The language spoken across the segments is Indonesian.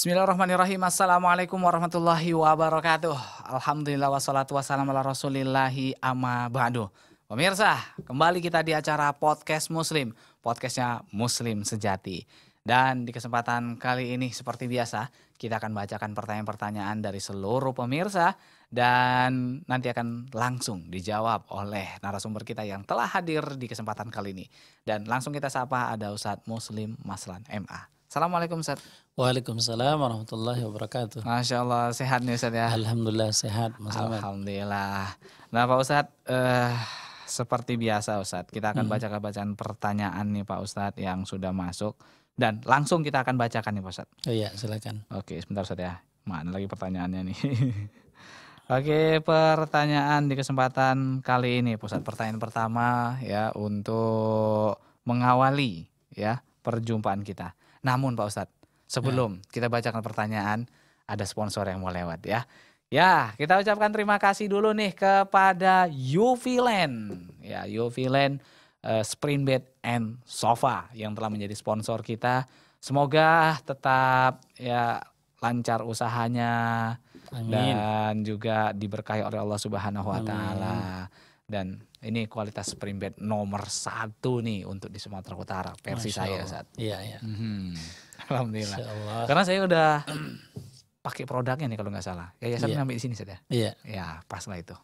Bismillahirrahmanirrahim. Assalamualaikum warahmatullahi wabarakatuh. Alhamdulillah wassalatu wassalamu ala rasulillahi amma ba'du. Pemirsa, kembali kita di acara Podcast Muslim. Podcastnya Muslim Sejati. Dan di kesempatan kali ini seperti biasa, kita akan bacakan pertanyaan-pertanyaan dari seluruh pemirsa. Dan nanti akan langsung dijawab oleh narasumber kita yang telah hadir di kesempatan kali ini. Dan langsung kita sapa ada Ustadz Muslim Maslan MA. Assalamualaikum Ustaz. Waalaikumsalam warahmatullahi wabarakatuh. Masya Allah sehat nih Ustaz ya. Alhamdulillah sehat Mas Alhamdulillah. Nah Pak Ustaz, eh, seperti biasa Ustaz, kita akan hmm. bacakan bacaan pertanyaan nih Pak Ustaz yang sudah masuk. Dan langsung kita akan bacakan nih Pak Ustaz. Oh iya silakan. Oke sebentar Ustaz ya, mana lagi pertanyaannya nih. Oke pertanyaan di kesempatan kali ini pusat Pertanyaan pertama ya untuk mengawali ya perjumpaan kita namun Pak Ustadz, sebelum ya. kita bacakan pertanyaan, ada sponsor yang mau lewat ya. Ya, kita ucapkan terima kasih dulu nih kepada Uvilen Ya, Uvilen uh, eh, Spring Bed and Sofa yang telah menjadi sponsor kita. Semoga tetap ya lancar usahanya Amin. dan juga diberkahi oleh Allah Subhanahu wa taala dan ini kualitas bed nomor satu nih untuk di Sumatera Utara versi saya saat. Iya iya. Hmm. Alhamdulillah. Allah. Karena saya udah pakai produknya nih kalau nggak salah. Ya ya saya ngambil di sini saja. Ya? Iya. Iya pas lah itu.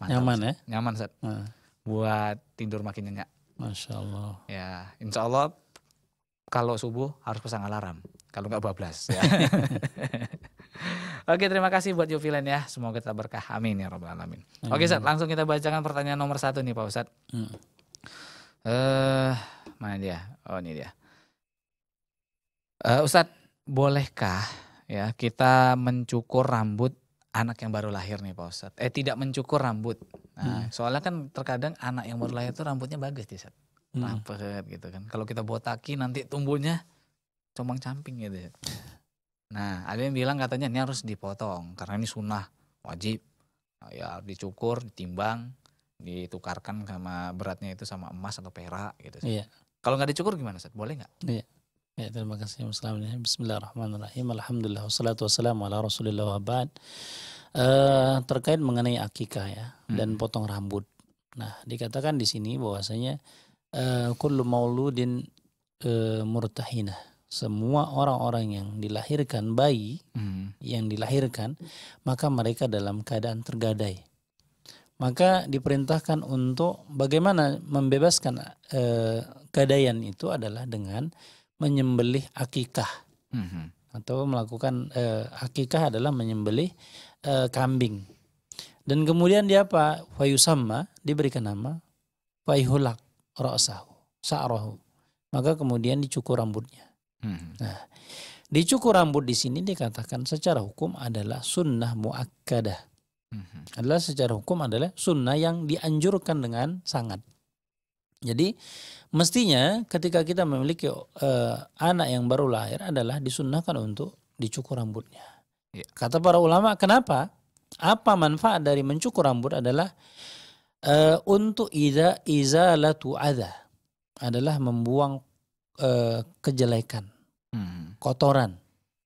Mantap, nyaman ya? Nyaman saat. Hmm. Buat tidur makin nyenyak. Masya Allah. Ya Insya Allah kalau subuh harus pasang alarm. Kalau nggak 12. Ya. Oke, terima kasih buat Yofilen ya. Semoga kita berkah. Amin ya rabbal alamin. Hmm. Oke, Ustaz, langsung kita bacakan pertanyaan nomor satu nih Pak Ustaz. Hmm. uh, mana dia? Oh, ini dia. Uh, Ustaz, bolehkah ya kita mencukur rambut anak yang baru lahir nih Pak Ustadz. Eh tidak mencukur rambut. Nah, hmm. Soalnya kan terkadang anak yang baru lahir itu rambutnya bagus nih Ustadz. Hmm. gitu kan. Kalau kita botaki nanti tumbuhnya comang camping gitu. ya. Nah ada yang bilang katanya ini harus dipotong karena ini sunnah wajib nah, ya dicukur, ditimbang, ditukarkan sama beratnya itu sama emas atau perak gitu. Iya. Kalau nggak dicukur gimana Ustaz? Boleh nggak? Iya. Ya, terima kasih Assalamualaikum. Bismillahirrahmanirrahim. Alhamdulillah wassalatu wassalamu ala Rasulillah wa ba'd. Uh, terkait mengenai akikah ya hmm. dan potong rambut. Nah, dikatakan di sini bahwasanya uh, kullu mauludin uh, murtahinah semua orang-orang yang dilahirkan bayi hmm. yang dilahirkan maka mereka dalam keadaan tergadai maka diperintahkan untuk bagaimana membebaskan e, eh, gadaian itu adalah dengan menyembelih akikah hmm. atau melakukan e, akikah adalah menyembelih e, kambing dan kemudian dia apa fayusama diberikan nama fayhulak rosahu sa'rohu maka kemudian dicukur rambutnya Hmm. Nah, dicukur rambut di sini dikatakan secara hukum adalah sunnah muakkadah. Hmm. Adalah secara hukum adalah sunnah yang dianjurkan dengan sangat. Jadi mestinya ketika kita memiliki uh, anak yang baru lahir adalah disunnahkan untuk dicukur rambutnya. Ya. Kata para ulama, kenapa? Apa manfaat dari mencukur rambut adalah uh, untuk iza izalatu adha adalah membuang eh, kejelekan, hmm. kotoran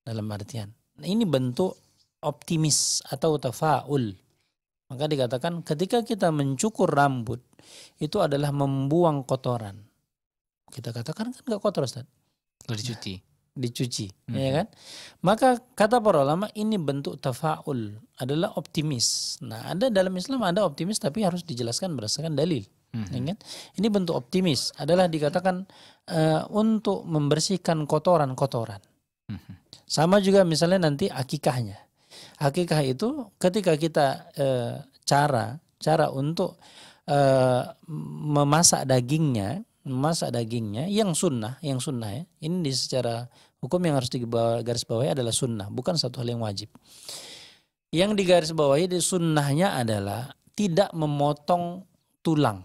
dalam artian. Nah, ini bentuk optimis atau tafaul. Maka dikatakan ketika kita mencukur rambut itu adalah membuang kotoran. Kita katakan kan nggak kotor Ustaz. Nggak dicuci. Nah, dicuci, hmm. ya kan? Maka kata para ulama ini bentuk tafaul adalah optimis. Nah, ada dalam Islam ada optimis tapi harus dijelaskan berdasarkan dalil. Hmm. Ini bentuk optimis adalah dikatakan uh, untuk membersihkan kotoran-kotoran. Hmm. Sama juga misalnya nanti akikahnya. Akikah itu ketika kita uh, cara cara untuk uh, memasak dagingnya, memasak dagingnya yang sunnah, yang sunnah ya. Ini secara Hukum yang harus digaris bawahi adalah sunnah, bukan satu hal yang wajib. Yang digaris bawahi di sunnahnya adalah tidak memotong tulang.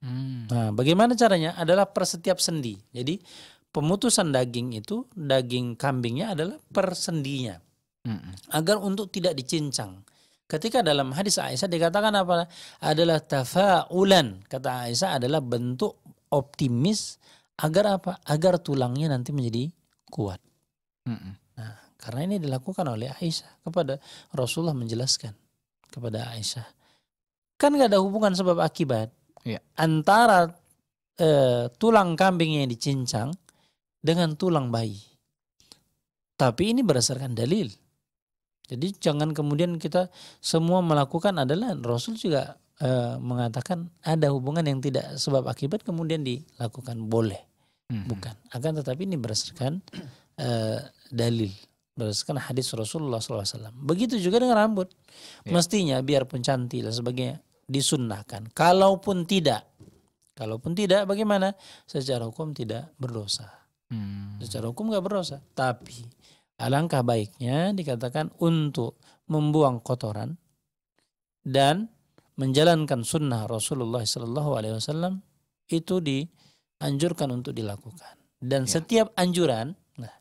Hmm. Nah, bagaimana caranya? Adalah per setiap sendi. Jadi pemutusan daging itu daging kambingnya adalah per sendinya. Hmm. Agar untuk tidak dicincang. Ketika dalam hadis Aisyah dikatakan apa? Adalah tafaulan. Kata Aisyah adalah bentuk optimis Agar apa? Agar tulangnya nanti menjadi kuat. Mm Nah, karena ini dilakukan oleh Aisyah kepada Rasulullah menjelaskan kepada Aisyah. Kan gak ada hubungan sebab akibat yeah. antara eh, tulang kambing yang dicincang dengan tulang bayi. Tapi ini berdasarkan dalil. Jadi jangan kemudian kita semua melakukan adalah Rasul juga e, mengatakan ada hubungan yang tidak sebab akibat kemudian dilakukan boleh, hmm. bukan. Akan tetapi ini berdasarkan e, dalil, berdasarkan hadis Rasulullah SAW. Begitu juga dengan rambut, yeah. mestinya biarpun cantik dan sebagainya disunnahkan. Kalaupun tidak, kalaupun tidak bagaimana? Secara hukum tidak berdosa. Hmm. Secara hukum nggak berdosa, tapi alangkah baiknya dikatakan untuk membuang kotoran dan menjalankan sunnah Rasulullah Shallallahu Alaihi Wasallam itu dianjurkan untuk dilakukan dan ya. setiap anjuran nah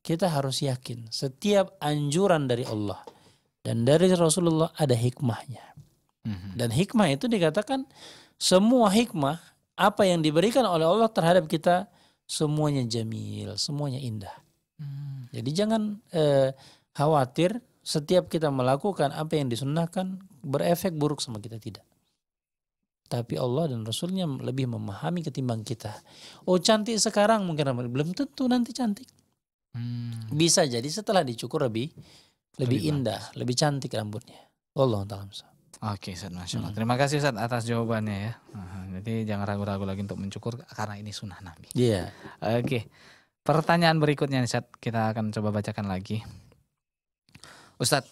kita harus yakin setiap anjuran dari Allah dan dari Rasulullah ada hikmahnya mm-hmm. dan hikmah itu dikatakan semua hikmah apa yang diberikan oleh Allah terhadap kita semuanya jamil semuanya indah mm. jadi jangan eh, khawatir setiap kita melakukan apa yang disunnahkan berefek buruk sama kita tidak. Tapi Allah dan Rasulnya lebih memahami ketimbang kita. Oh cantik sekarang mungkin belum tentu nanti cantik. Hmm. Bisa jadi setelah dicukur lebih lebih, lebih indah, bagus. lebih cantik rambutnya. Allah taala. Oke, Ustaz, Masya Allah. Hmm. Terima kasih Ustaz atas jawabannya ya. jadi jangan ragu-ragu lagi untuk mencukur karena ini sunnah Nabi. Iya. Yeah. Oke. Pertanyaan berikutnya Ustaz, kita akan coba bacakan lagi. Ustad,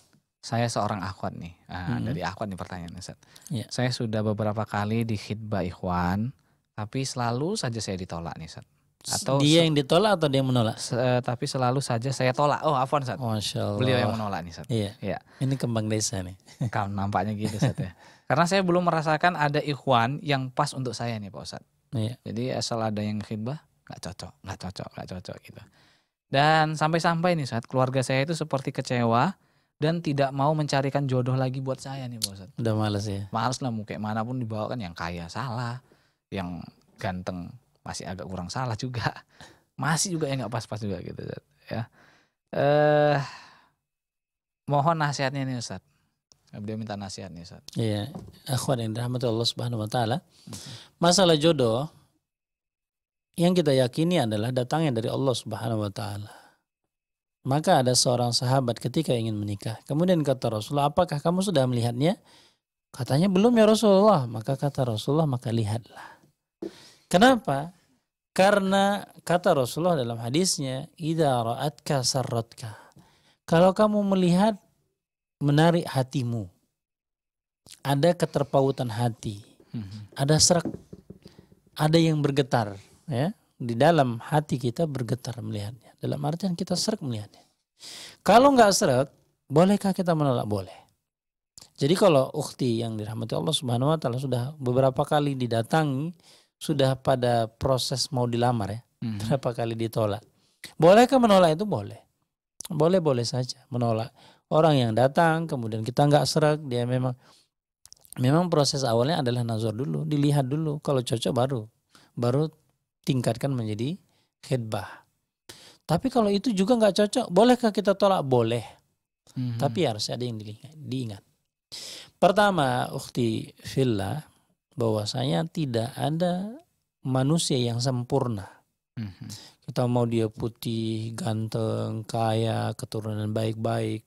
saya seorang akhwat nih. Nah, hmm. Dari akhwat nih pertanyaan Ustadz. Yeah. Saya sudah beberapa kali di khidbah ikhwan, tapi selalu saja saya ditolak nih Ustadz. Atau dia yang ditolak atau dia yang menolak? Se eh, tapi selalu saja saya tolak. Oh, afwan Ustaz. Masya Allah. Beliau yang menolak nih Ustaz. Iya. iya. Ini kembang desa nih. Kamu nampaknya gitu Ustaz ya. Karena saya belum merasakan ada ikhwan yang pas untuk saya nih Pak Ustad. Iya. Jadi asal ada yang khidbah nggak cocok, nggak cocok, nggak cocok gitu. Dan sampai-sampai nih saat keluarga saya itu seperti kecewa dan tidak mau mencarikan jodoh lagi buat saya nih Pak Ustadz. Udah males ya? Males lah mau kayak mana pun dibawa kan yang kaya salah, yang ganteng masih agak kurang salah juga. Masih juga yang nggak pas-pas juga gitu Ustaz. ya. Eh mohon nasihatnya nih Ustaz. Dia minta nasihat nih Ustaz. Iya, akhwan yang dirahmati Allah Subhanahu wa taala. Masalah jodoh yang kita yakini adalah datangnya dari Allah Subhanahu wa taala maka ada seorang sahabat ketika ingin menikah. Kemudian kata Rasulullah, apakah kamu sudah melihatnya? Katanya belum ya Rasulullah. Maka kata Rasulullah, maka lihatlah. Kenapa? Karena kata Rasulullah dalam hadisnya, Ida ra'atka sarratka. Kalau kamu melihat, menarik hatimu. Ada keterpautan hati. Mhm. Ada serak. Ada yang bergetar. Ya, di dalam hati kita bergetar melihatnya. Dalam artian kita serak melihatnya. Kalau nggak seret, bolehkah kita menolak? Boleh. Jadi kalau ukti yang dirahmati Allah Subhanahu wa taala sudah beberapa kali didatangi, sudah pada proses mau dilamar ya. Hmm. Berapa kali ditolak. Bolehkah menolak itu? Boleh. Boleh-boleh saja menolak. Orang yang datang kemudian kita nggak serak, dia memang memang proses awalnya adalah nazar dulu, dilihat dulu, kalau cocok baru baru tingkatkan menjadi khidbah. Tapi kalau itu juga nggak cocok, bolehkah kita tolak? Boleh. Mm hmm. Tapi harus ada yang diingat. Pertama, ukti villa bahwasanya tidak ada manusia yang sempurna. Mm hmm. Kita mau dia putih, ganteng, kaya, keturunan baik-baik,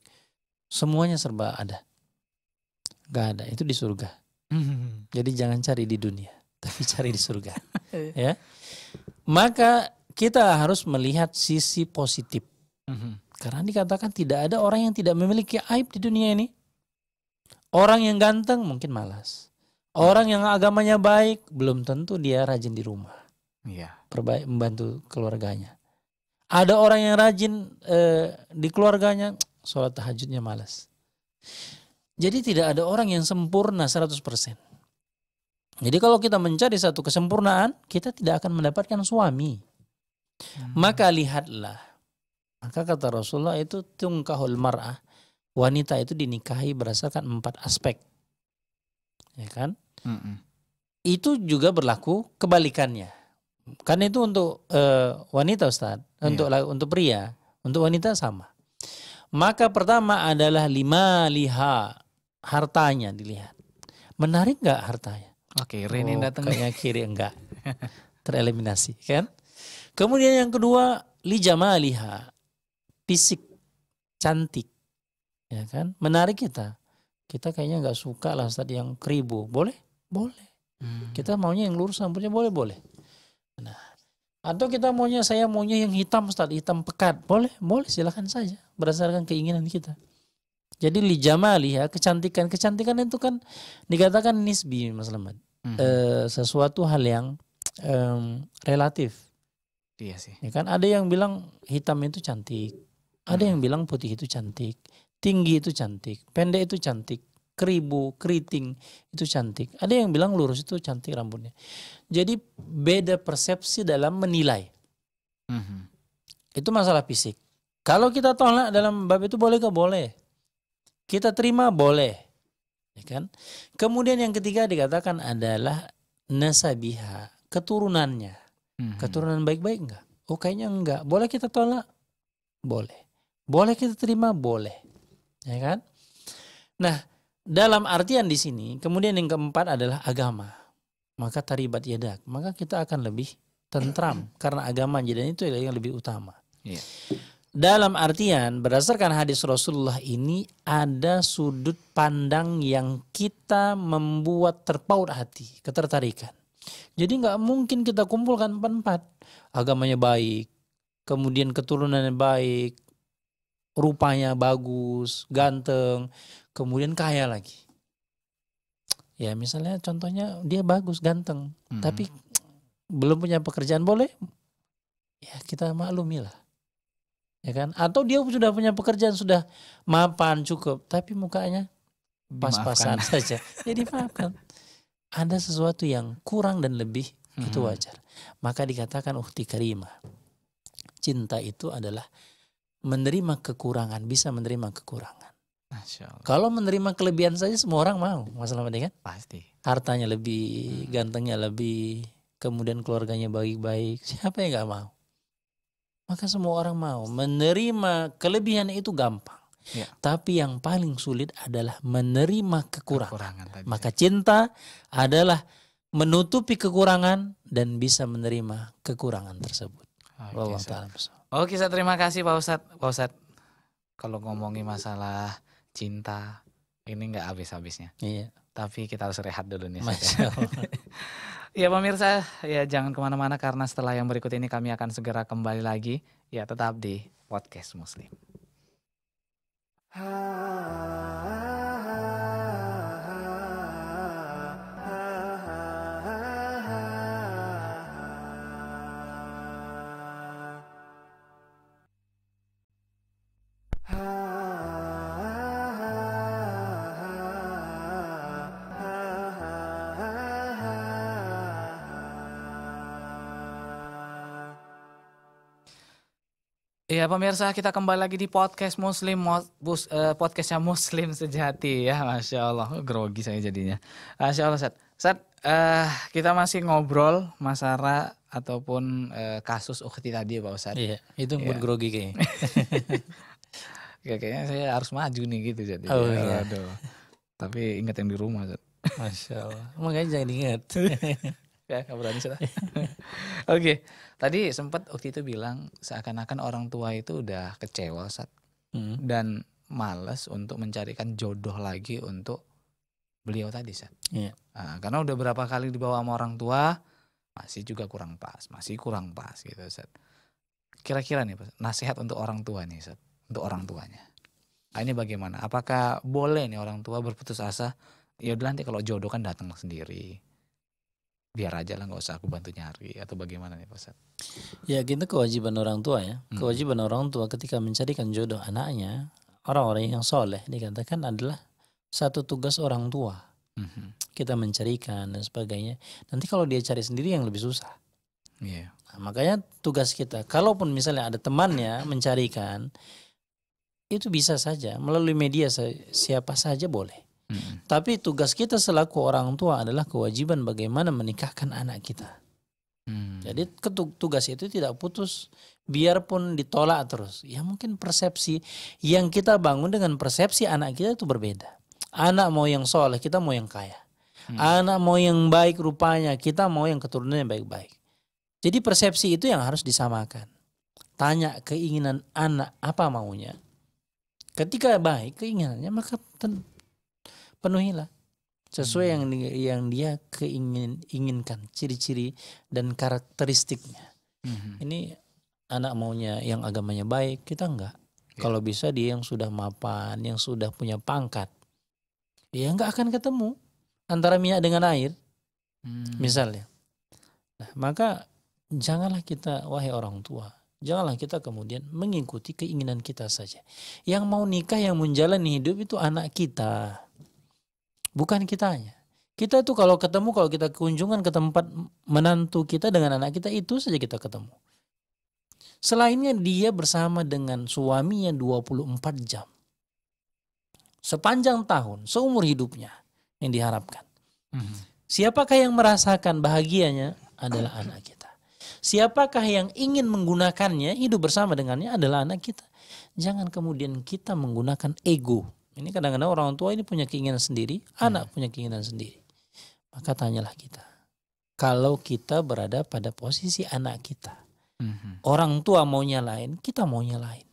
semuanya serba ada. Gak ada, itu di surga. Mm hmm. Jadi jangan cari di dunia, tapi cari di surga. ya. Maka kita harus melihat sisi positif. Mhm. Karena dikatakan tidak ada orang yang tidak memiliki aib di dunia ini. Orang yang ganteng mungkin malas. Orang yang agamanya baik belum tentu dia rajin di rumah. Iya. Perbaik membantu keluarganya. Ada orang yang rajin eh, di keluarganya sholat tahajudnya malas. Jadi tidak ada orang yang sempurna 100%. Jadi kalau kita mencari satu kesempurnaan, kita tidak akan mendapatkan suami Hmm. Maka lihatlah. Maka kata Rasulullah itu tungkahul mar'ah. Wanita itu dinikahi berdasarkan empat aspek. Ya kan? Hmm. -mm. Itu juga berlaku kebalikannya. Karena itu untuk uh, wanita Ustaz, yeah. untuk untuk pria, untuk wanita sama. Maka pertama adalah lima liha hartanya dilihat. Menarik nggak hartanya? Oke, okay, Rene oh, datang. Kayaknya kiri enggak. Tereliminasi, kan? Kemudian yang kedua, lijamaliha. Fisik cantik. Ya kan? Menarik kita. Kita kayaknya nggak suka lah tadi yang keribu. Boleh? Boleh. Hmm. Kita maunya yang lurus rambutnya boleh, boleh. Nah, atau kita maunya saya maunya yang hitam tadi hitam pekat. Boleh, boleh silahkan saja berdasarkan keinginan kita. Jadi lijamali ya, kecantikan. Kecantikan itu kan dikatakan nisbi Mas Lemad. Hmm. E, sesuatu hal yang e, relatif. Iya sih. Ya kan ada yang bilang hitam itu cantik, ada hmm. yang bilang putih itu cantik, tinggi itu cantik, pendek itu cantik, keribu, keriting itu cantik. Ada yang bilang lurus itu cantik rambutnya. Jadi beda persepsi dalam menilai. Hmm. Itu masalah fisik. Kalau kita tolak dalam bab itu boleh ke boleh. Kita terima boleh. Ya kan? Kemudian yang ketiga dikatakan adalah nasabiha, keturunannya. Mhm. Keturunan baik-baik enggak? Oh kayaknya enggak. Boleh kita tolak? Boleh. Boleh kita terima? Boleh. Ya kan? Nah, dalam artian di sini, kemudian yang keempat adalah agama. Maka taribat yadak. Maka kita akan lebih tentram karena agama jadi itu yang lebih utama. Yeah. Dalam artian berdasarkan hadis Rasulullah ini ada sudut pandang yang kita membuat terpaut hati, ketertarikan. Jadi nggak mungkin kita kumpulkan empat-empat. Agamanya baik, kemudian keturunannya baik, rupanya bagus, ganteng, kemudian kaya lagi. Ya misalnya contohnya dia bagus, ganteng, hmm. tapi belum punya pekerjaan boleh? Ya kita maklumilah. Ya kan? Atau dia sudah punya pekerjaan, sudah mapan cukup, tapi mukanya pas-pasan saja. Jadi ya maafkan ada sesuatu yang kurang dan lebih gitu hmm. itu wajar. Maka dikatakan ukti karimah. Cinta itu adalah menerima kekurangan, bisa menerima kekurangan. Kalau menerima kelebihan saja semua orang mau, masalah penting ya kan? Pasti. Hartanya lebih, hmm. gantengnya lebih, kemudian keluarganya baik-baik. Siapa yang gak mau? Maka semua orang mau menerima kelebihan itu gampang. Ya. Tapi yang paling sulit adalah menerima kekurangan. kekurangan Maka cinta adalah menutupi kekurangan dan bisa menerima kekurangan tersebut. Oke, Oke, terima kasih Pak ustadz. Pak ustadz, kalau ngomongin masalah cinta ini nggak habis-habisnya. Iya. Tapi kita harus rehat dulu nih. Masya ya pemirsa, ya jangan kemana-mana karena setelah yang berikut ini kami akan segera kembali lagi. Ya tetap di podcast Muslim. Ah. ah, ah. Ya pemirsa kita kembali lagi di podcast Muslim bus, eh, podcastnya Muslim sejati ya masya Allah oh, grogi saya jadinya masya Allah Sat Sat uh, kita masih ngobrol masalah ataupun uh, kasus ukti tadi ya Pak Ustadz. Iya itu ya. grogi kayaknya. Ya, kayaknya saya harus maju nih gitu jadi. Oh, iya. Aduh. Tapi ingat yang di rumah set. Masya Allah makanya jangan ingat. ya nggak berani Oke, okay. tadi sempat waktu itu bilang seakan-akan orang tua itu udah kecewa saat hmm. dan males untuk mencarikan jodoh lagi untuk beliau tadi saat. Iya. Yeah. Nah, karena udah berapa kali dibawa sama orang tua masih juga kurang pas, masih kurang pas gitu saat. Kira-kira nih nasihat untuk orang tua nih saat, untuk orang tuanya. Nah, ini bagaimana? Apakah boleh nih orang tua berputus asa? Ya udah nanti kalau jodoh kan datang sendiri biar aja lah nggak usah aku bantu nyari atau bagaimana nih Pak Ya kita gitu, kewajiban orang tua ya. Hmm. Kewajiban orang tua ketika mencarikan jodoh anaknya, orang-orang yang soleh dikatakan adalah satu tugas orang tua. Hmm. Kita mencarikan dan sebagainya. Nanti kalau dia cari sendiri yang lebih susah. Yeah. Nah, makanya tugas kita, kalaupun misalnya ada temannya mencarikan, itu bisa saja melalui media siapa saja boleh Hmm. Tapi tugas kita selaku orang tua adalah kewajiban bagaimana menikahkan anak kita. Hmm. Jadi tugas itu tidak putus, biarpun ditolak terus. Ya mungkin persepsi yang kita bangun dengan persepsi anak kita itu berbeda. Anak mau yang soleh, kita mau yang kaya. Hmm. Anak mau yang baik rupanya, kita mau yang keturunannya baik-baik. Jadi persepsi itu yang harus disamakan. Tanya keinginan anak apa maunya. Ketika baik keinginannya maka penuhilah sesuai hmm. yang yang dia keingin inginkan ciri-ciri dan karakteristiknya hmm ini anak maunya yang agamanya baik kita enggak ya. kalau bisa dia yang sudah mapan yang sudah punya pangkat dia enggak akan ketemu antara minyak dengan air hmm. misalnya nah maka janganlah kita wahai orang tua janganlah kita kemudian mengikuti keinginan kita saja yang mau nikah yang menjalani hidup itu anak kita bukan kitanya. Kita tuh kalau ketemu, kalau kita kunjungan ke tempat menantu kita dengan anak kita, itu saja kita ketemu. Selainnya dia bersama dengan suaminya 24 jam. Sepanjang tahun, seumur hidupnya yang diharapkan. Mm-hmm. Siapakah yang merasakan bahagianya adalah anak kita. Siapakah yang ingin menggunakannya, hidup bersama dengannya adalah anak kita. Jangan kemudian kita menggunakan ego ini kadang-kadang orang tua ini punya keinginan sendiri, hmm. anak punya keinginan sendiri. Maka tanyalah kita. Kalau kita berada pada posisi anak kita, hmm. orang tua maunya lain, kita maunya lain.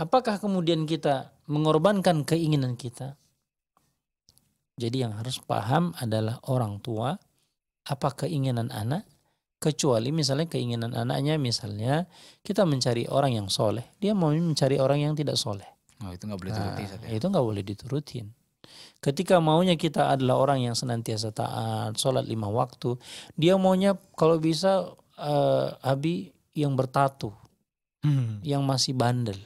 Apakah kemudian kita mengorbankan keinginan kita? Jadi yang harus paham adalah orang tua apa keinginan anak kecuali misalnya keinginan anaknya misalnya kita mencari orang yang soleh dia mau mencari orang yang tidak soleh Oh, itu nggak boleh dituruti. Nah, ya? itu nggak boleh diturutin. Ketika maunya kita adalah orang yang senantiasa taat, sholat lima waktu, dia maunya kalau bisa uh, Abi yang bertatu, hmm. yang masih bandel,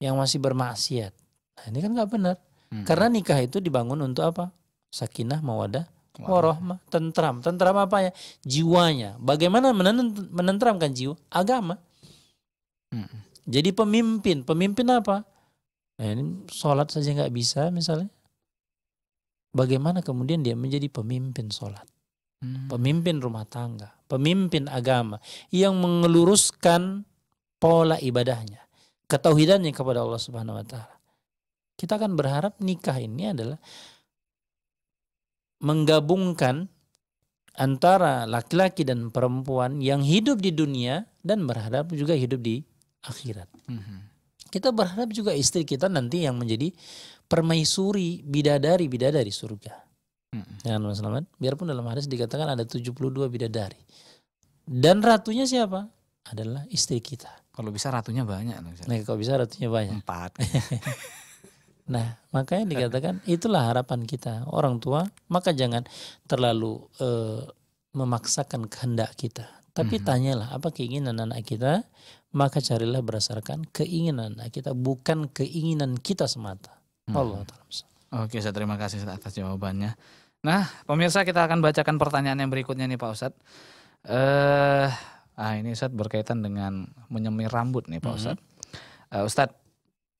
yang masih bermaksiat. Nah, ini kan nggak benar. Hmm. Karena nikah itu dibangun untuk apa? Sakinah, mawadah, warohmah, tentram. Tentram apa ya? Jiwanya. Bagaimana menentramkan jiwa? Agama. Hmm. Jadi pemimpin, pemimpin apa? Nah, ini sholat saja nggak bisa misalnya. Bagaimana kemudian dia menjadi pemimpin sholat, hmm. pemimpin rumah tangga, pemimpin agama yang mengeluruskan pola ibadahnya, ketauhidannya kepada Allah Subhanahu Wa Taala. Kita akan berharap nikah ini adalah menggabungkan antara laki-laki dan perempuan yang hidup di dunia dan berharap juga hidup di akhirat. Mm -hmm. Kita berharap juga istri kita nanti yang menjadi permaisuri bidadari bidadari surga. Hmm. Ya selamat. Biarpun dalam hadis dikatakan ada 72 bidadari. Dan ratunya siapa? Adalah istri kita. Kalau bisa ratunya banyak. Nah, kalau bisa ratunya banyak. Empat. nah, makanya dikatakan itulah harapan kita orang tua. Maka jangan terlalu uh, memaksakan kehendak kita. Tapi -hmm. tanyalah apa keinginan anak kita, maka carilah berdasarkan keinginan nah, kita bukan keinginan kita semata hmm. Allah taala Oke, saya terima kasih atas jawabannya. Nah, pemirsa kita akan bacakan pertanyaan yang berikutnya nih Pak Ustad. Eh, uh, ah ini Ustad berkaitan dengan menyemir rambut nih Pak Ustad. hmm Uh, Ustadz,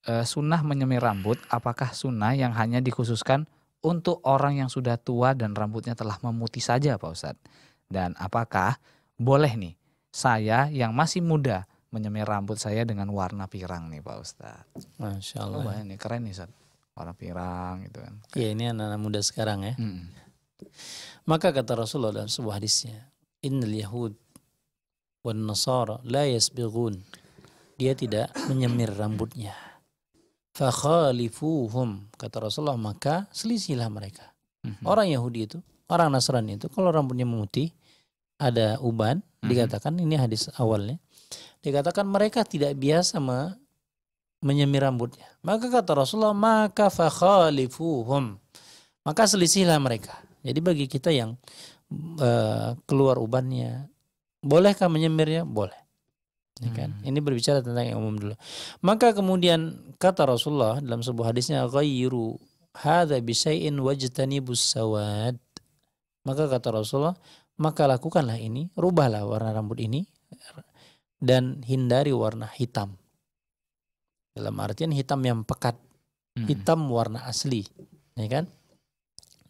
uh, sunnah menyemir rambut, apakah sunnah yang hanya dikhususkan untuk orang yang sudah tua dan rambutnya telah memutih saja Pak Ustad? Dan apakah boleh nih saya yang masih muda menyemir rambut saya dengan warna pirang nih Pak Ustadz. Masya Allah. Oh, ini keren nih Ustadz. Warna pirang gitu kan. Iya ini anak-anak muda sekarang ya. Hmm. Maka kata Rasulullah dalam sebuah hadisnya, Innal Yahud wan Nasara la yasbighun. Dia tidak menyemir rambutnya. Fakhalifuhum. Kata Rasulullah, maka selisihlah mereka. Mm-hmm. Orang Yahudi itu, orang Nasrani itu, kalau rambutnya memutih, ada uban, mm-hmm. dikatakan ini hadis awalnya, dikatakan mereka tidak biasa me menyemir rambutnya. Maka kata Rasulullah, maka fakhalifuhum. Maka selisihlah mereka. Jadi bagi kita yang uh, keluar ubannya, bolehkah menyemirnya? Boleh. Ya kan? Hmm. Ini berbicara tentang yang umum dulu. Maka kemudian kata Rasulullah dalam sebuah hadisnya, ghayru hadha bisayin wajtanibus sawad. Maka kata Rasulullah, maka lakukanlah ini, rubahlah warna rambut ini, dan hindari warna hitam. Dalam artian hitam yang pekat, hmm. hitam warna asli, ya kan?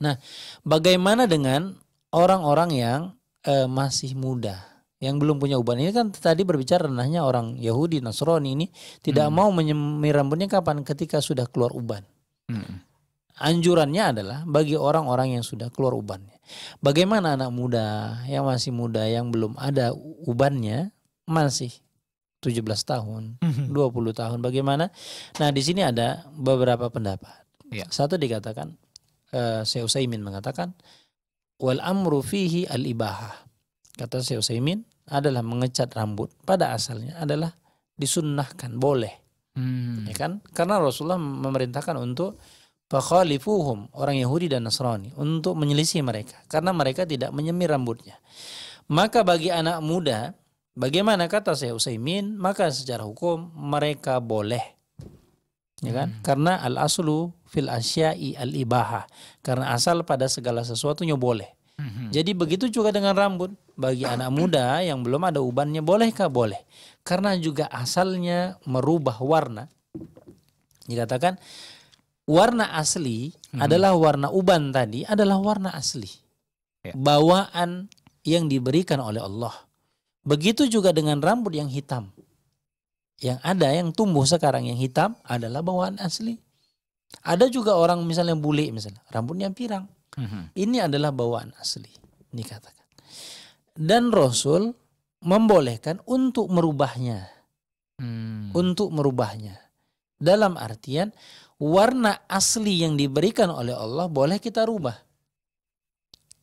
Nah, bagaimana dengan orang-orang yang uh, masih muda, yang belum punya uban? Ini kan tadi berbicara renahnya orang Yahudi, Nasrani ini tidak hmm. mau menyemir rambutnya kapan ketika sudah keluar uban. Hmm. Anjurannya adalah bagi orang-orang yang sudah keluar ubannya. Bagaimana anak muda yang masih muda yang belum ada ubannya masih 17 tahun, mm-hmm. 20 tahun. Bagaimana? Nah, di sini ada beberapa pendapat. Ya. Satu dikatakan uh, Syekh mengatakan wal amru fihi al ibahah. Kata Syekh Utsaimin adalah mengecat rambut pada asalnya adalah disunnahkan, boleh. Hmm. Ya kan? Karena Rasulullah memerintahkan untuk fakhalifuhum orang Yahudi dan Nasrani untuk menyelisih mereka karena mereka tidak menyemir rambutnya. Maka bagi anak muda Bagaimana kata saya Usaimin, maka secara hukum mereka boleh. Ya kan? Hmm. Karena al aslu fil asya'i al ibaha, Karena asal pada segala sesuatunya boleh. Hmm. Jadi begitu juga dengan rambut. Bagi anak muda yang belum ada ubannya bolehkah? Boleh. Karena juga asalnya merubah warna. Dikatakan warna asli hmm. adalah warna uban tadi adalah warna asli. Ya. Bawaan yang diberikan oleh Allah Begitu juga dengan rambut yang hitam. Yang ada yang tumbuh sekarang yang hitam adalah bawaan asli. Ada juga orang misalnya bule misalnya rambutnya pirang. Mm-hmm. Ini adalah bawaan asli. dikatakan Dan Rasul membolehkan untuk merubahnya. Mm. Untuk merubahnya. Dalam artian warna asli yang diberikan oleh Allah boleh kita rubah.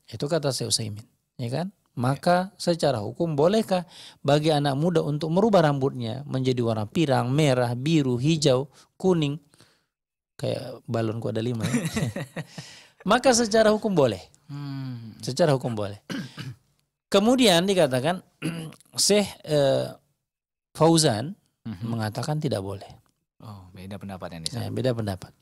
Itu kata Syekh Utsaimin, ya kan? Maka secara hukum bolehkah bagi anak muda untuk merubah rambutnya menjadi warna pirang, merah, biru, hijau, kuning. Kayak balonku ada lima ya. Maka secara hukum boleh. Hmm. Secara hukum boleh. Kemudian dikatakan Syekh eh, Fauzan mm-hmm. mengatakan tidak boleh. Oh, beda pendapat disana. Ya, eh, beda pendapat.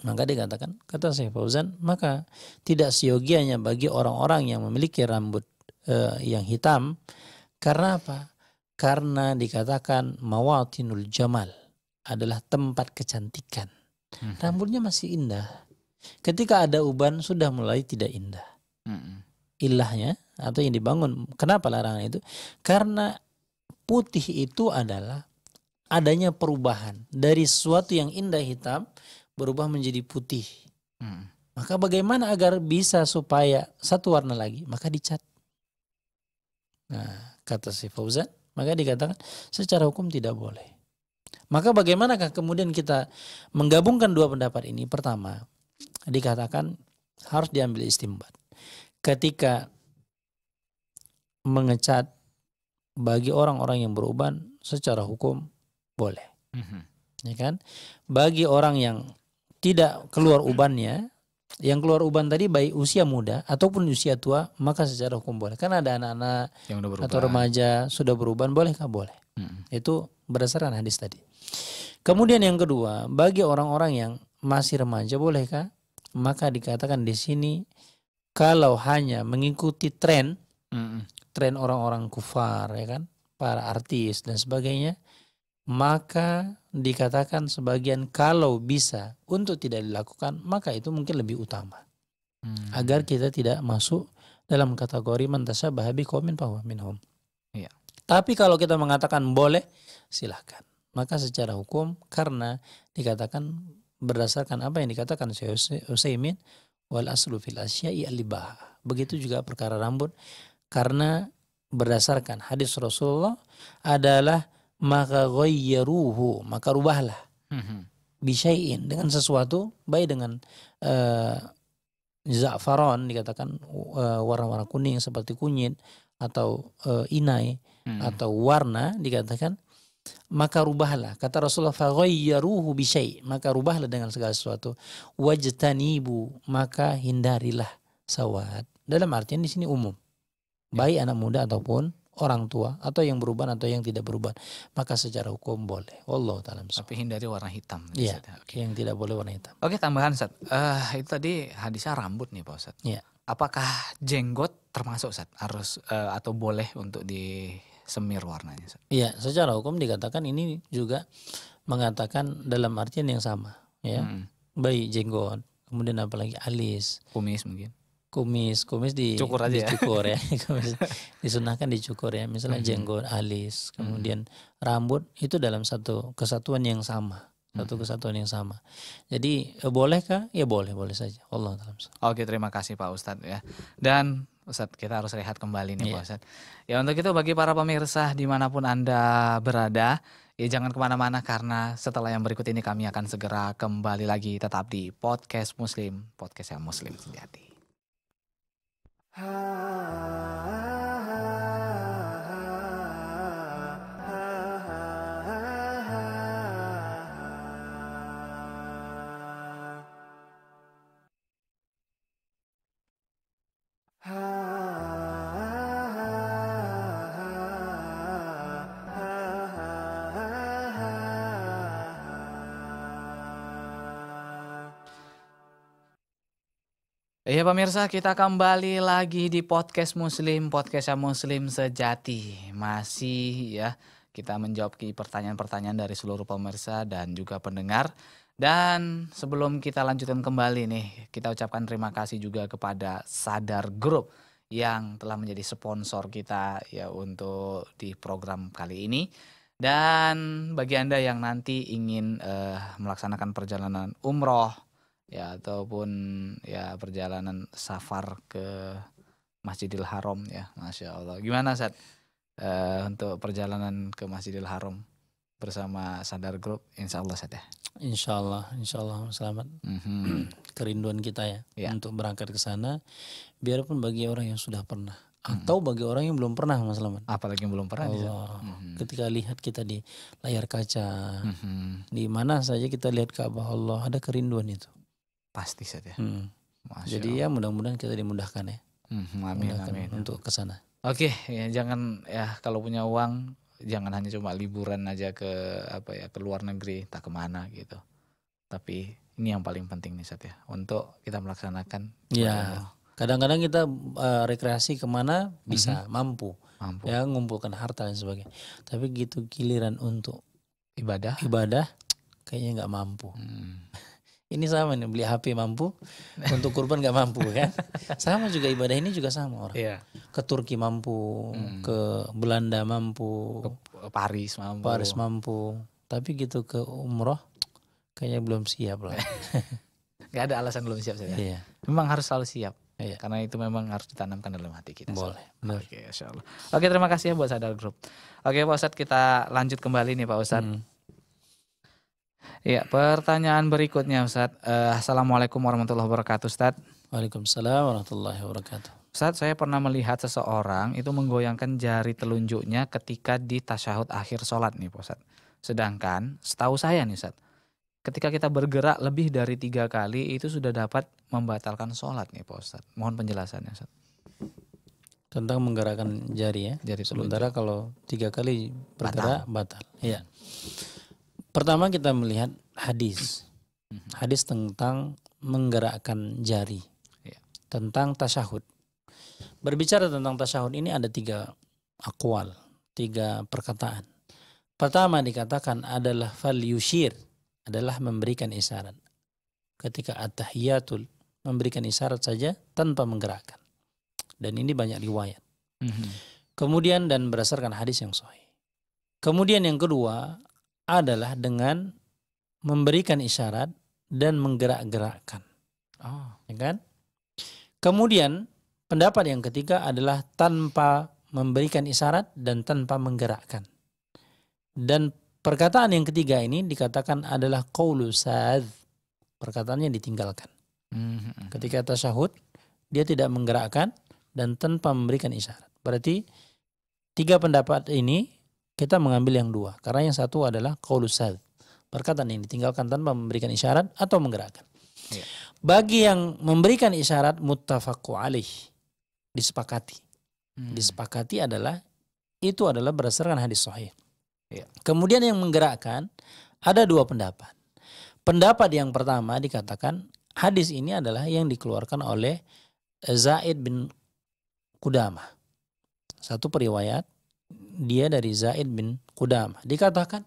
Maka dikatakan, kata Syekh Fauzan, maka tidak siogianya bagi orang-orang yang memiliki rambut uh, yang hitam. Karena apa? Karena dikatakan mawatinul jamal adalah tempat kecantikan. Hmm. Rambutnya masih indah. Ketika ada uban sudah mulai tidak indah. Hmm. Ilahnya atau yang dibangun. Kenapa larangan itu? Karena putih itu adalah adanya perubahan dari suatu yang indah hitam berubah menjadi putih. Hmm. Maka bagaimana agar bisa supaya satu warna lagi? Maka dicat. Nah, kata si Fauzan, maka dikatakan secara hukum tidak boleh. Maka bagaimanakah kemudian kita menggabungkan dua pendapat ini? Pertama, dikatakan harus diambil istimbat. Ketika mengecat bagi orang-orang yang beruban secara hukum boleh. Mm -hmm. Ya kan? Bagi orang yang tidak keluar ubannya yang keluar uban tadi baik usia muda ataupun usia tua maka secara hukum boleh karena ada anak-anak atau remaja sudah beruban bolehkah boleh hmm. itu berdasarkan hadis tadi kemudian yang kedua bagi orang-orang yang masih remaja bolehkah maka dikatakan di sini kalau hanya mengikuti tren hmm. tren orang-orang kufar ya kan para artis dan sebagainya maka dikatakan sebagian kalau bisa untuk tidak dilakukan maka itu mungkin lebih utama hmm. agar kita tidak masuk dalam kategori mantasya bahabi komin bahwa minhum iya. tapi kalau kita mengatakan boleh silahkan maka secara hukum karena dikatakan berdasarkan apa yang dikatakan Syekh wal aslu fil asya'i begitu juga perkara rambut karena berdasarkan hadis Rasulullah adalah maka ghayyaruhu maka rubahlah mhm. bisyai'in dengan sesuatu baik dengan uh, za'faron dikatakan warna eh, warna-warna kuning seperti kunyit atau uh, inai hmm atau warna dikatakan maka rubahlah kata Rasulullah faghayyaruhu bisyai maka rubahlah dengan segala sesuatu wajtanibu maka hindarilah sawat dalam artian di sini umum baik anak muda ataupun orang tua atau yang berubah atau yang tidak berubah maka secara hukum boleh Allah taala tapi hindari warna hitam ya, Oke yang tidak boleh warna hitam oke tambahan Ustaz uh, itu tadi hadisnya rambut nih Pak Ustaz ya. apakah jenggot termasuk Ustaz harus uh, atau boleh untuk disemir warnanya iya secara hukum dikatakan ini juga mengatakan dalam artian yang sama ya hmm. baik jenggot kemudian apalagi alis kumis mungkin kumis kumis cukur aja ya. dicukur ya, ya. kumis disunahkan dicukur ya misalnya mm -hmm. jenggot alis hmm. kemudian mm -hmm. rambut itu dalam satu kesatuan yang sama satu mm -hmm. kesatuan yang sama jadi eh, bolehkah ya boleh boleh saja Allah oke terima kasih Pak Ustadz ya dan Ustadz kita harus rehat kembali nih yeah. Pak iya. Ustadz ya untuk itu bagi para pemirsa dimanapun anda berada Ya jangan kemana-mana karena setelah yang berikut ini kami akan segera kembali lagi tetap di podcast Muslim, podcast yang Muslim sejati. Ah. Iya pemirsa kita kembali lagi di podcast muslim, podcastnya muslim sejati. Masih ya kita menjawab pertanyaan-pertanyaan dari seluruh pemirsa dan juga pendengar. Dan sebelum kita lanjutkan kembali nih, kita ucapkan terima kasih juga kepada Sadar Group yang telah menjadi sponsor kita ya untuk di program kali ini. Dan bagi Anda yang nanti ingin uh, melaksanakan perjalanan umroh, ya ataupun ya perjalanan safar ke Masjidil Haram ya Masya Allah gimana saat uh, eh, untuk perjalanan ke Masjidil Haram bersama Sadar Group Insya Allah saat ya Insya Allah Insya Allah selamat mm-hmm. kerinduan kita ya, ya untuk berangkat ke sana biarpun bagi orang yang sudah pernah mhm. atau bagi orang yang belum pernah Mas Laman. Apalagi yang belum pernah Allah. Mm-hmm. Ketika lihat kita di layar kaca, mm-hmm. di mana saja kita lihat Ka'bah Allah, ada kerinduan itu pasti saja. Ya. Hmm. Jadi ya mudah-mudahan kita dimudahkan ya. Hmm, amin, mudahkan amin. Untuk ke sana. Oke, ya jangan ya kalau punya uang jangan hanya cuma liburan aja ke apa ya ke luar negeri tak kemana gitu. Tapi ini yang paling penting nih Sat ya untuk kita melaksanakan. Iya. Kadang-kadang kita uh, rekreasi kemana bisa mm -hmm. mampu, mampu ya ngumpulkan harta dan sebagainya. Tapi gitu giliran untuk ibadah ibadah kayaknya nggak mampu. Hmm. Ini sama nih beli HP mampu, untuk kurban gak mampu kan? sama juga ibadah ini juga sama orang. Yeah. Ke Turki mampu, hmm. ke Belanda mampu, ke Paris mampu. Paris mampu. Tapi gitu ke umroh kayaknya belum siap lah. Gak ada alasan belum siap saya. Yeah. Memang harus selalu siap. Iya. Karena itu memang harus ditanamkan dalam hati kita. Boleh. Oke, Oke, terima kasih ya buat Sadar Group. Oke, Pak Ustadz kita lanjut kembali nih Pak Ustadz. Hmm. Iya, pertanyaan berikutnya Ustaz. Uh, eh, Assalamualaikum warahmatullahi wabarakatuh Ustaz. Waalaikumsalam warahmatullahi wabarakatuh. Ustaz, saya pernah melihat seseorang itu menggoyangkan jari telunjuknya ketika di tasyahud akhir sholat nih Ustaz. Sedangkan setahu saya nih Ustaz, ketika kita bergerak lebih dari tiga kali itu sudah dapat membatalkan sholat nih Ustaz. Mohon penjelasannya Ustaz. Tentang menggerakkan jari ya. Jari telunjuk. Sementara kalau tiga kali bergerak batal. batal. Iya. Pertama kita melihat hadis. Hadis tentang menggerakkan jari. Iya. Tentang tasyahud. Berbicara tentang tasyahud ini ada tiga akwal, tiga perkataan. Pertama dikatakan adalah fal yushir, adalah memberikan isyarat. Ketika at-tahiyatul memberikan isyarat saja tanpa menggerakkan. Dan ini banyak riwayat. Mm -hmm. Kemudian dan berdasarkan hadis yang sahih. Kemudian yang kedua adalah dengan memberikan isyarat dan menggerak-gerakkan. Oh, ya kan? Kemudian pendapat yang ketiga adalah tanpa memberikan isyarat dan tanpa menggerakkan. Dan perkataan yang ketiga ini dikatakan adalah kaulusad, Perkataannya ditinggalkan. hmm Ketika tasyahud dia tidak menggerakkan dan tanpa memberikan isyarat. Berarti tiga pendapat ini kita mengambil yang dua. Karena yang satu adalah kaulusad. Perkataan ini tinggalkan tanpa memberikan isyarat atau menggerakkan. Ya. Bagi yang memberikan isyarat muttafaqu alih. Disepakati. Hmm. Disepakati adalah itu adalah berdasarkan hadis sahih. Ya. Kemudian yang menggerakkan ada dua pendapat. Pendapat yang pertama dikatakan hadis ini adalah yang dikeluarkan oleh Zaid bin Kudama. Satu periwayat dia dari Zaid bin Kudam. Dikatakan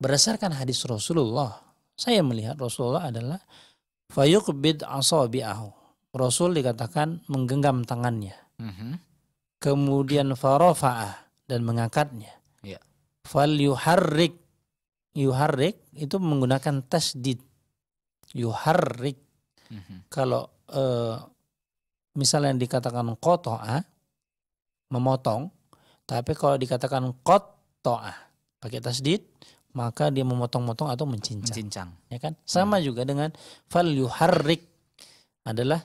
berdasarkan hadis Rasulullah, saya melihat Rasulullah adalah fayuqbid asabi'ahu. Rasul dikatakan menggenggam tangannya. Mm -hmm. Kemudian farofa'ah dan mengangkatnya. Yeah. Fal yuharrik. Yuharrik itu menggunakan tasdid. Yuharrik. Mm -hmm. Kalau uh, misalnya dikatakan kotoa, memotong, tapi kalau dikatakan kotoah pakai tasdid maka dia memotong-motong atau mencincang. mencincang. Ya kan? Sama hmm. juga dengan fal yuharrik adalah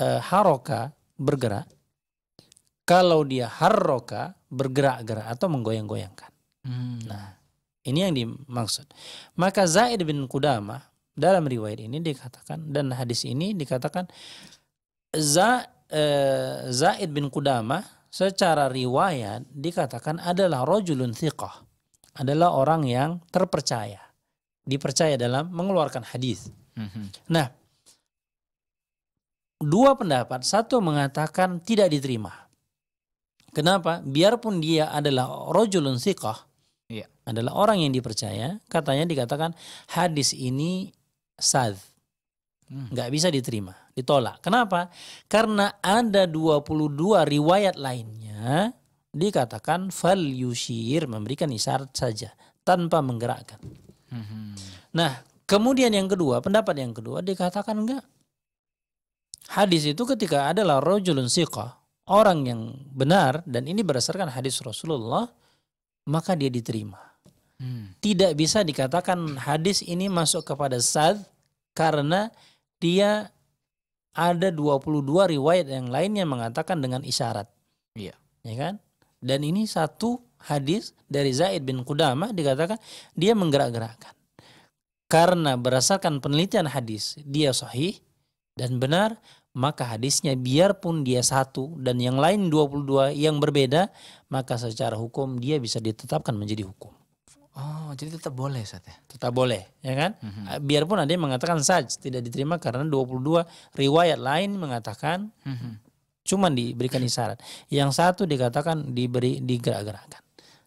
e, haroka bergerak. Kalau dia haroka bergerak-gerak atau menggoyang-goyangkan. Hmm. Nah, ini yang dimaksud. Maka Zaid bin Kudama dalam riwayat ini dikatakan dan hadis ini dikatakan eh, Zaid bin Kudama secara riwayat dikatakan adalah rojulun thiqah. Adalah orang yang terpercaya. Dipercaya dalam mengeluarkan hadis. Mhm. Nah, dua pendapat. Satu mengatakan tidak diterima. Kenapa? Biarpun dia adalah rojulun thiqah. Yeah. Adalah orang yang dipercaya. Katanya dikatakan hadis ini sad. Hmm. Nggak Gak bisa diterima ditolak. Kenapa? Karena ada 22 riwayat lainnya dikatakan fal yushir memberikan isyarat saja tanpa menggerakkan. Mhm. Nah, kemudian yang kedua, pendapat yang kedua dikatakan enggak. Hadis itu ketika adalah rojulun siqah, orang yang benar dan ini berdasarkan hadis Rasulullah, maka dia diterima. Hmm. Tidak bisa dikatakan hadis ini masuk kepada sad karena dia ada 22 riwayat yang lainnya mengatakan dengan isyarat. Iya. Ya kan? Dan ini satu hadis dari Zaid bin Qudamah dikatakan dia menggerak-gerakkan. Karena berdasarkan penelitian hadis dia sahih dan benar, maka hadisnya biarpun dia satu dan yang lain 22 yang berbeda, maka secara hukum dia bisa ditetapkan menjadi hukum. Oh, jadi tetap boleh saja. ya? Tetap boleh, ya kan? Mm-hmm. Biarpun ada yang mengatakan Saj tidak diterima karena 22 riwayat lain mengatakan mm-hmm. cuman diberikan isyarat. Yang satu dikatakan diberi digerak gerakkan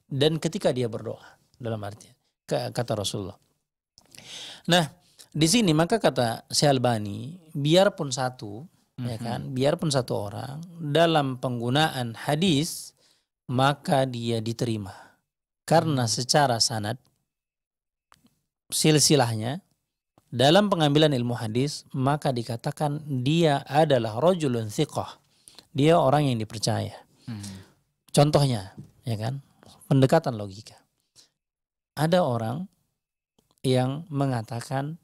Dan ketika dia berdoa dalam arti kata Rasulullah. Nah, di sini maka kata Syalbani, biarpun satu, mm-hmm. ya mhm. kan? Biarpun satu orang dalam penggunaan hadis maka dia diterima karena secara sanad silsilahnya dalam pengambilan ilmu hadis maka dikatakan dia adalah rojulun thiqah. Dia orang yang dipercaya. Hmm. Contohnya, ya kan? Pendekatan logika. Ada orang yang mengatakan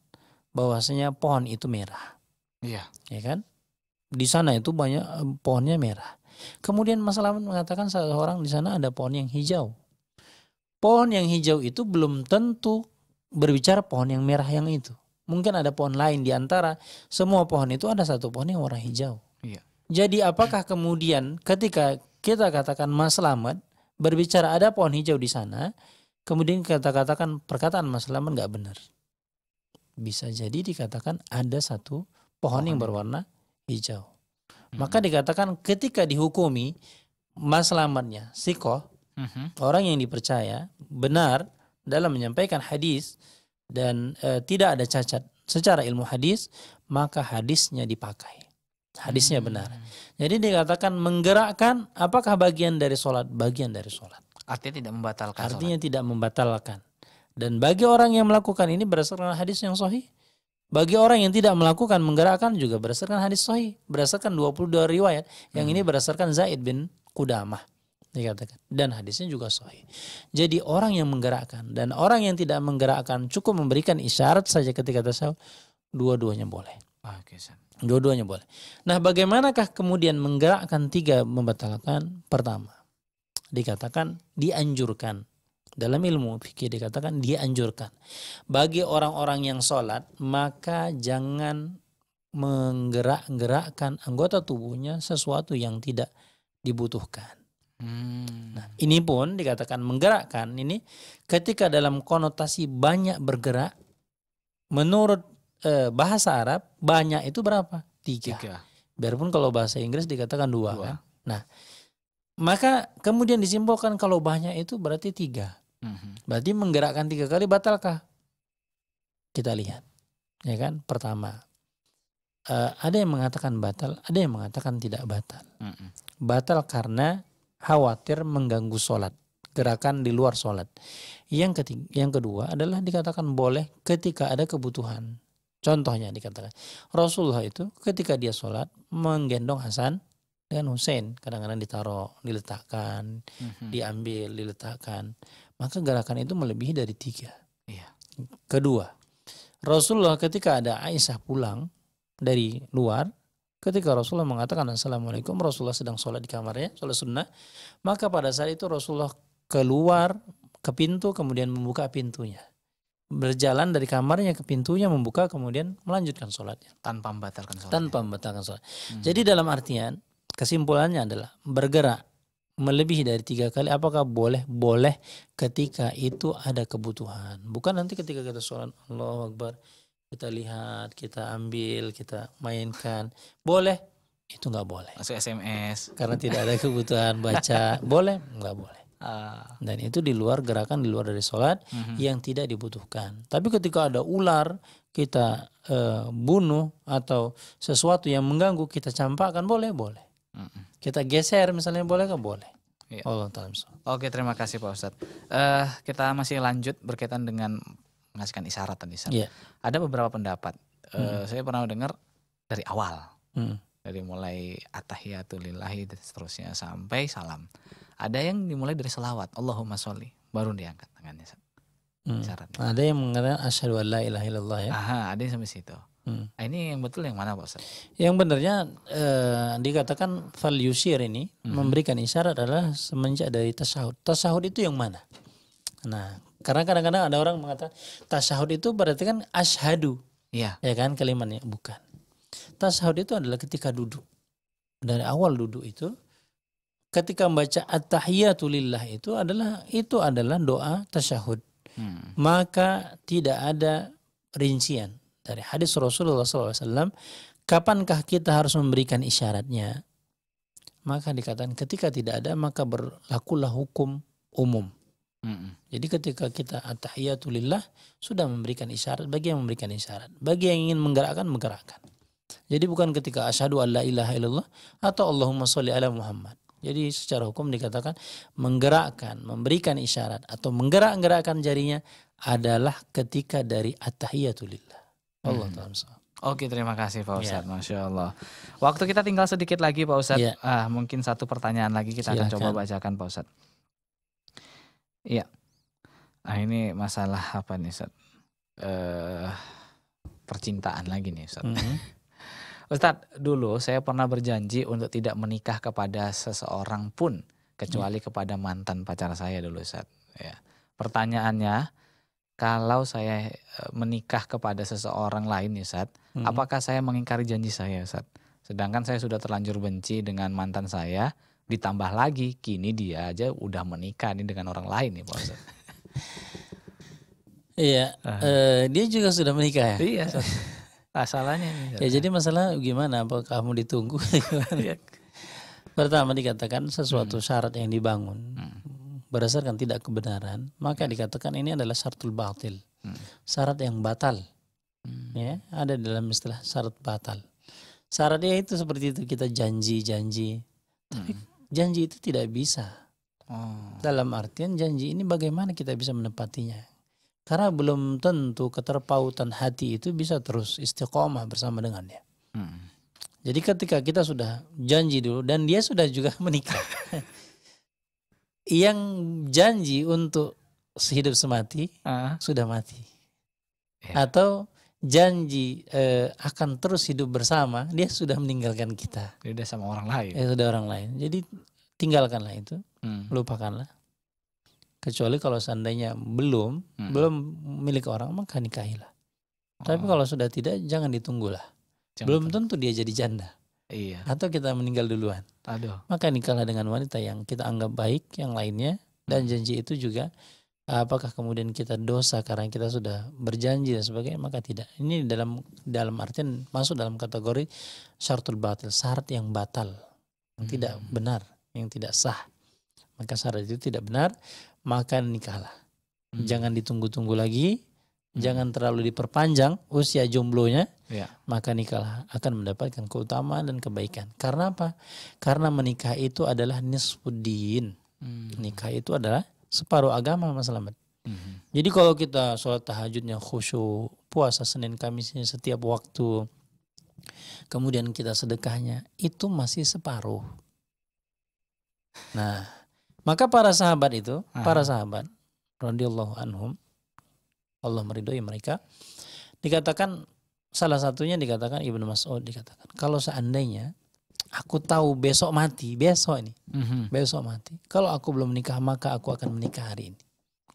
bahwasanya pohon itu merah. Iya. Ya kan? Di sana itu banyak eh, pohonnya merah. Kemudian masalah mengatakan seorang di sana ada pohon yang hijau pohon yang hijau itu belum tentu berbicara pohon yang merah yang itu. Mungkin ada pohon lain di antara semua pohon itu ada satu pohon yang warna hijau. Iya. Jadi apakah kemudian ketika kita katakan Mas Slamet berbicara ada pohon hijau di sana, kemudian kita katakan perkataan Mas Slamet nggak benar. Bisa jadi dikatakan ada satu pohon, pohon. yang berwarna hijau. Hmm. Maka dikatakan ketika dihukumi Mas Slametnya, Sikoh, huh mhm. orang yang dipercaya benar dalam menyampaikan hadis dan e, tidak ada cacat secara ilmu hadis maka hadisnya dipakai hadisnya hmm. benar jadi dikatakan menggerakkan apakah bagian dari sholat bagian dari sholat artinya tidak membatalkan artinya sholat. tidak membatalkan dan bagi orang yang melakukan ini berdasarkan hadis yang sahih bagi orang yang tidak melakukan menggerakkan juga berdasarkan hadis sahih, berdasarkan 22 riwayat. Yang hmm. ini berdasarkan Zaid bin Kudamah dikatakan dan hadisnya juga sahih. Jadi orang yang menggerakkan dan orang yang tidak menggerakkan cukup memberikan isyarat saja ketika tasawuf dua-duanya boleh. Ah, dua-duanya boleh. Nah, bagaimanakah kemudian menggerakkan tiga membatalkan? Pertama, dikatakan dianjurkan. Dalam ilmu fikih dikatakan dianjurkan. Bagi orang-orang yang sholat, maka jangan menggerak-gerakkan anggota tubuhnya sesuatu yang tidak dibutuhkan. Hmm. Nah, ini pun dikatakan menggerakkan ini ketika dalam konotasi banyak bergerak menurut e, bahasa Arab banyak itu berapa? Tiga. Tiga. Biarpun kalau bahasa Inggris dikatakan dua, dua. kan. Nah, maka kemudian disimpulkan kalau banyak itu berarti tiga. Mm-hmm. Berarti menggerakkan tiga kali batalkah? Kita lihat, ya kan? Pertama, uh, ada yang mengatakan batal, ada yang mengatakan tidak batal. Mm-hmm. Batal karena khawatir mengganggu sholat, gerakan di luar sholat. Yang ketiga, yang kedua adalah dikatakan boleh ketika ada kebutuhan. Contohnya dikatakan Rasulullah itu ketika dia sholat menggendong Hasan dengan Hussein kadang-kadang ditaruh, diletakkan, mm-hmm. diambil, diletakkan. Maka gerakan itu melebihi dari tiga. Iya. Kedua, Rasulullah ketika ada Aisyah pulang dari luar Ketika Rasulullah mengatakan Assalamualaikum, Rasulullah sedang sholat di kamarnya, sholat sunnah. Maka pada saat itu Rasulullah keluar ke pintu kemudian membuka pintunya. Berjalan dari kamarnya ke pintunya membuka kemudian melanjutkan sholatnya. Tanpa membatalkan sholat. Tanpa membatalkan sholat. Hmm. Jadi dalam artian kesimpulannya adalah bergerak melebihi dari tiga kali apakah boleh boleh ketika itu ada kebutuhan bukan nanti ketika kita sholat Allah Akbar kita lihat, kita ambil, kita mainkan. Boleh? Itu nggak boleh. Masuk SMS. Karena tidak ada kebutuhan baca. boleh? Nggak boleh. Ah. Dan itu di luar gerakan, di luar dari sholat mm-hmm. yang tidak dibutuhkan. Tapi ketika ada ular, kita e, bunuh atau sesuatu yang mengganggu, kita campakkan. Boleh? Boleh. Mm-hmm. Kita geser misalnya boleh kan? Boleh. Yeah. Iya. Oke, Oke, terima kasih Pak Ustadz. Uh, kita masih lanjut berkaitan dengan mengasihkan isyarat tadi. Iya. Yeah. Ada beberapa pendapat. Mm. Uh, saya pernah dengar dari awal. Mm. Dari mulai atahiyatulillahi dan seterusnya sampai salam. Ada yang dimulai dari selawat. Allahumma sholli. Baru diangkat tangannya. Hmm. isyarat nah, Ada yang mengatakan asyhadu an la ilaha illallah ya. Aha, ada yang sampai situ. Hmm. Ah, ini yang betul yang mana Pak Ustaz? Yang benarnya eh, dikatakan fal yusir ini hmm. memberikan isyarat adalah semenjak dari tasahud. Tasahud itu yang mana? Nah, karena kadang-kadang ada orang mengatakan tasyahud itu berarti kan ashadu. ya, Ya kan kalimatnya bukan. Tasyahud itu adalah ketika duduk. Dari awal duduk itu ketika membaca at tahiyatulillah itu adalah itu adalah doa tasyahud. Hmm. Maka tidak ada rincian dari hadis Rasulullah SAW kapankah kita harus memberikan isyaratnya. Maka dikatakan ketika tidak ada maka berlakulah hukum umum. Mm-mm. Jadi ketika kita atahiyatulillah sudah memberikan isyarat bagi yang memberikan isyarat, bagi yang ingin menggerakkan menggerakkan. Jadi bukan ketika asyhadu alla ilaha illallah atau Allahumma sholli ala Muhammad. Jadi secara hukum dikatakan menggerakkan, memberikan isyarat atau menggerak-gerakkan jarinya adalah ketika dari atahiyatulillah. Allah hmm. taala. Oke terima kasih Pak Ustadz, yeah. Masya Allah. Waktu kita tinggal sedikit lagi Pak Ustadz, yeah. ah, mungkin satu pertanyaan lagi kita Silahkan. akan coba bacakan Pak Ustadz. Iya. Nah ini masalah apa nih, Ustaz? Uh, percintaan lagi nih, Ustaz. Mm-hmm. Ustaz, dulu saya pernah berjanji untuk tidak menikah kepada seseorang pun kecuali mm. kepada mantan pacar saya dulu, Ustaz. Ya. Pertanyaannya, kalau saya eh, menikah kepada seseorang lain, Ustaz, mm-hmm. apakah saya mengingkari janji saya, Ustaz? Sedangkan saya sudah terlanjur benci dengan mantan saya, Ditambah lagi kini dia aja udah menikah nih dengan orang lain nih bos. iya, uh. dia juga sudah menikah ya? Iya. Masalahnya Ya jadi masalah gimana apakah kamu ditunggu iya. Pertama dikatakan sesuatu hmm. syarat yang dibangun hmm. berdasarkan tidak kebenaran, maka dikatakan ini adalah syaratul batil. Hmm. Syarat yang batal. Hmm. Ya, ada dalam istilah syarat batal. Syaratnya itu seperti itu kita janji-janji. Hmm janji itu tidak bisa. Hmm. Dalam artian janji ini bagaimana kita bisa menepatinya? Karena belum tentu keterpautan hati itu bisa terus istiqomah bersama dengannya. Hmm. Jadi ketika kita sudah janji dulu dan dia sudah juga menikah. yang janji untuk sehidup semati uh. sudah mati. Yeah. Atau janji eh, akan terus hidup bersama, dia sudah meninggalkan kita. Dia sudah sama orang lain. Ya, sudah orang lain. Jadi tinggalkanlah itu, hmm. lupakanlah. Kecuali kalau seandainya belum, hmm. belum milik orang, maka nikahilah. Oh. Tapi kalau sudah tidak, jangan ditunggulah. Jangan belum tentu. tentu dia jadi janda. Iya. Atau kita meninggal duluan. Aduh. Maka nikahlah dengan wanita yang kita anggap baik, yang lainnya, dan hmm. janji itu juga apakah kemudian kita dosa karena kita sudah berjanji dan sebagainya maka tidak ini dalam dalam artian masuk dalam kategori syaratul batil syarat yang batal yang hmm. tidak benar yang tidak sah maka syarat itu tidak benar maka nikahlah hmm. jangan ditunggu-tunggu lagi hmm. jangan terlalu diperpanjang usia jomblonya ya. maka nikahlah akan mendapatkan keutamaan dan kebaikan karena apa karena menikah itu adalah nisfuddin hmm. nikah itu adalah separuh agama Mas Selamat. Mm-hmm. Jadi kalau kita sholat tahajudnya khusyuk, puasa Senin Kamisnya setiap waktu, kemudian kita sedekahnya, itu masih separuh. Nah, maka para sahabat itu, Aha. para sahabat, radhiyallahu anhum, Allah meridhoi mereka, dikatakan salah satunya dikatakan Ibnu Mas'ud dikatakan kalau seandainya aku tahu besok mati, besok ini, mm-hmm. besok mati. Kalau aku belum menikah maka aku akan menikah hari ini.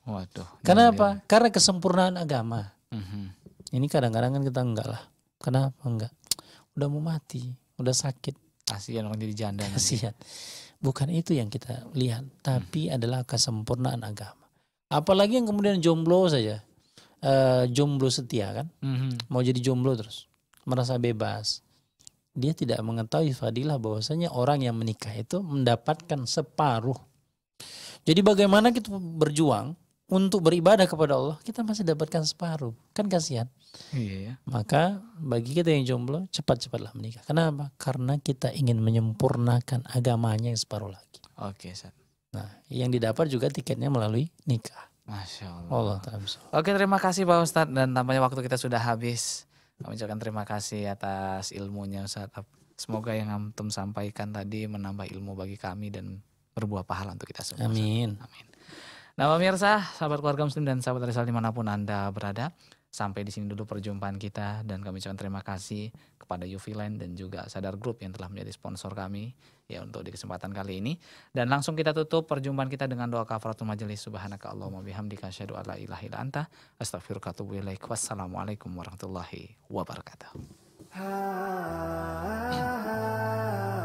Waduh. Iya, Karena apa? Ya. Karena kesempurnaan agama. Mm-hmm. Ini kadang-kadang kan kita enggak lah. Kenapa enggak? Udah mau mati, udah sakit. Kasihan orang jadi janda. Kasihan. Bukan itu yang kita lihat, mhm. tapi mm adalah kesempurnaan agama. Apalagi yang kemudian jomblo saja, uh, jomblo setia kan, mm-hmm. mau jadi jomblo terus, merasa bebas dia tidak mengetahui fadilah bahwasanya orang yang menikah itu mendapatkan separuh. Jadi bagaimana kita berjuang untuk beribadah kepada Allah, kita masih dapatkan separuh. Kan kasihan. Iya. iya. Maka bagi kita yang jomblo, cepat-cepatlah menikah. Kenapa? Karena kita ingin menyempurnakan agamanya yang separuh lagi. Oke, okay, Nah, yang didapat juga tiketnya melalui nikah. Masya Allah. Allah Oke, terima kasih Pak Ustadz dan tampaknya waktu kita sudah habis. Kami ucapkan terima kasih atas ilmunya Ustaz. Semoga yang antum sampaikan tadi menambah ilmu bagi kami dan berbuah pahala untuk kita semua. Amin. Amin. Nah pemirsa, sahabat keluarga muslim dan sahabat risal dimanapun Anda berada, Sampai di sini dulu perjumpaan kita dan kami ucapkan terima kasih kepada Line dan juga Sadar Group yang telah menjadi sponsor kami ya untuk di kesempatan kali ini. Dan langsung kita tutup perjumpaan kita dengan doa kafaratul majelis subhanaka Allahumma bihamdika asyhadu alla ilaha illa anta astaghfiruka wa Wassalamualaikum warahmatullahi wabarakatuh.